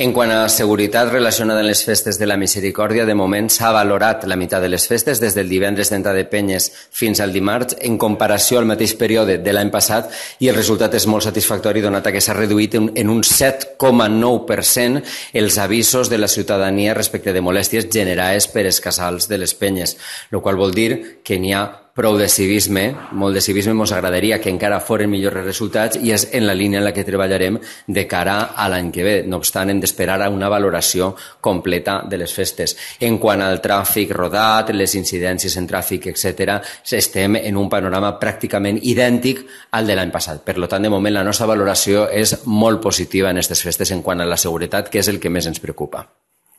En quant a seguretat relacionada amb les festes de la Misericòrdia, de moment s'ha valorat la meitat de les festes des del divendres d'entrada de penyes fins al dimarts en comparació al mateix període de l'any passat i el resultat és molt satisfactori donat que s'ha reduït en un 7,9% els avisos de la ciutadania respecte de molèsties generades per escassals de les penyes, el qual vol dir que n'hi ha prou de civisme, molt de civisme, ens agradaria que encara foren millors resultats i és en la línia en la que treballarem de cara a l'any que ve. No obstant, hem d'esperar a una valoració completa de les festes. En quant al tràfic rodat, les incidències en tràfic, etc., estem en un panorama pràcticament idèntic al de l'any passat. Per tant, de moment, la nostra valoració és molt positiva en aquestes festes en quant a la seguretat, que és el que més ens preocupa.